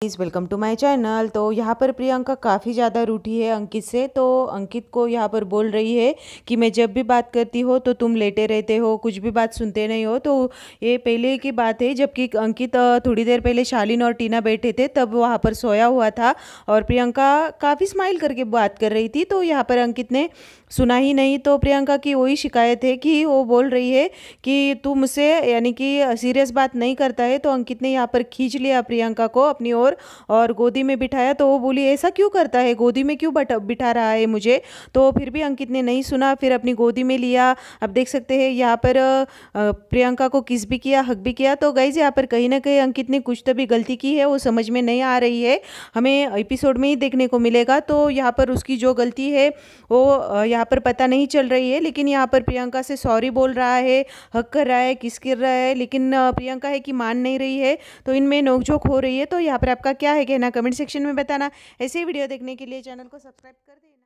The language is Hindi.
please welcome to my channel तो यहाँ पर प्रियंका काफ़ी ज़्यादा रूठी है अंकित से तो अंकित को यहाँ पर बोल रही है कि मैं जब भी बात करती हो तो तुम लेटे रहते हो कुछ भी बात सुनते नहीं हो तो ये पहले की बात है जबकि अंकित थोड़ी देर पहले शालिन और टीना बैठे थे तब वहाँ पर सोया हुआ था और प्रियंका काफ़ी स्माइल करके बात कर रही थी तो यहाँ पर अंकित ने सुना ही नहीं तो प्रियंका की वही शिकायत है कि वो बोल रही है कि तू मुझसे यानी कि सीरियस बात नहीं करता है तो अंकित ने यहाँ पर खींच लिया प्रियंका को अपनी ओर और और गोदी में बिठाया तो वो बोली ऐसा क्यों करता है गोदी में क्यों बिठा रहा है मुझे तो फिर भी अंकित ने नहीं सुना फिर अपनी गोदी में लिया अब देख सकते हैं यहाँ पर प्रियंका को किस भी किया हक भी किया तो गई यहाँ पर कहीं ना कहीं अंकित ने कुछ तो भी गलती की है वो समझ में नहीं आ रही है हमें एपिसोड में ही देखने को मिलेगा तो यहाँ पर उसकी जो गलती है वो यहाँ पर पता नहीं चल रही है लेकिन यहाँ पर प्रियंका से सॉरी बोल रहा है हक कर रहा है किस कर रहा है लेकिन प्रियंका है कि मान नहीं रही है तो इनमें नोकझोंक हो रही है तो यहाँ पर आपका क्या है कहना कमेंट सेक्शन में बताना ऐसे ही वीडियो देखने के लिए चैनल को सब्सक्राइब कर देना